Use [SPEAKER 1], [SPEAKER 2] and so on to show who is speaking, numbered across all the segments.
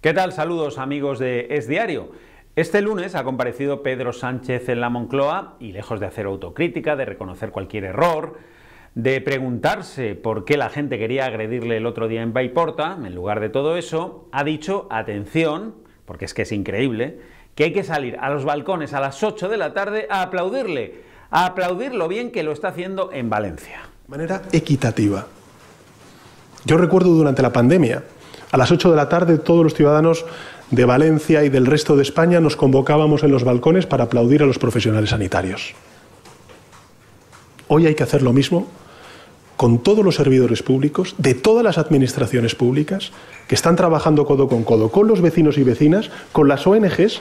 [SPEAKER 1] ¿Qué tal? Saludos amigos de Es Diario. Este lunes ha comparecido Pedro Sánchez en la Moncloa y lejos de hacer autocrítica, de reconocer cualquier error, de preguntarse por qué la gente quería agredirle el otro día en Baiporta, en lugar de todo eso, ha dicho, atención, porque es que es increíble, que hay que salir a los balcones a las 8 de la tarde a aplaudirle, a aplaudir lo bien que lo está haciendo en Valencia. De manera
[SPEAKER 2] equitativa. Yo recuerdo durante la pandemia a las 8 de la tarde todos los ciudadanos de Valencia y del resto de España nos convocábamos en los balcones para aplaudir a los profesionales sanitarios. Hoy hay que hacer lo mismo con todos los servidores públicos, de todas las administraciones públicas, que están trabajando codo con codo, con los vecinos y vecinas, con las ONGs,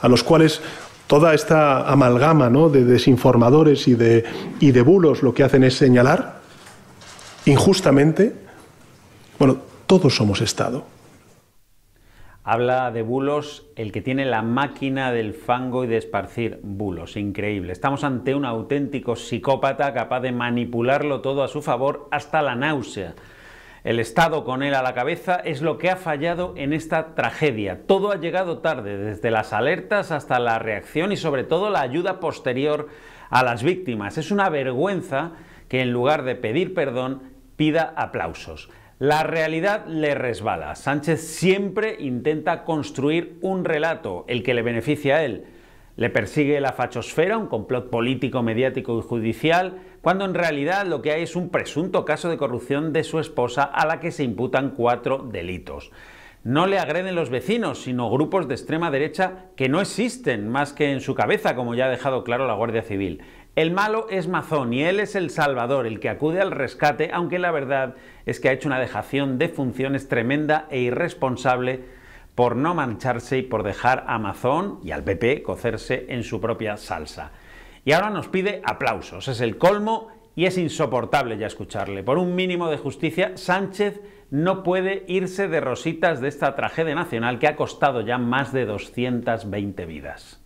[SPEAKER 2] a los cuales toda esta amalgama de desinformadores y de, y de bulos lo que hacen es señalar injustamente. Bueno, todos somos Estado.
[SPEAKER 1] Habla de bulos el que tiene la máquina del fango y de esparcir bulos. Increíble. Estamos ante un auténtico psicópata capaz de manipularlo todo a su favor hasta la náusea. El Estado con él a la cabeza es lo que ha fallado en esta tragedia. Todo ha llegado tarde, desde las alertas hasta la reacción y sobre todo la ayuda posterior a las víctimas. Es una vergüenza que en lugar de pedir perdón, pida aplausos. La realidad le resbala. Sánchez siempre intenta construir un relato, el que le beneficia a él. Le persigue la fachosfera, un complot político, mediático y judicial, cuando en realidad lo que hay es un presunto caso de corrupción de su esposa a la que se imputan cuatro delitos. No le agreden los vecinos, sino grupos de extrema derecha que no existen más que en su cabeza, como ya ha dejado claro la Guardia Civil. El malo es Mazón y él es el salvador, el que acude al rescate, aunque la verdad es que ha hecho una dejación de funciones tremenda e irresponsable por no mancharse y por dejar a Mazón y al PP cocerse en su propia salsa. Y ahora nos pide aplausos, es el colmo y es insoportable ya escucharle. Por un mínimo de justicia, Sánchez no puede irse de rositas de esta tragedia nacional que ha costado ya más de 220 vidas.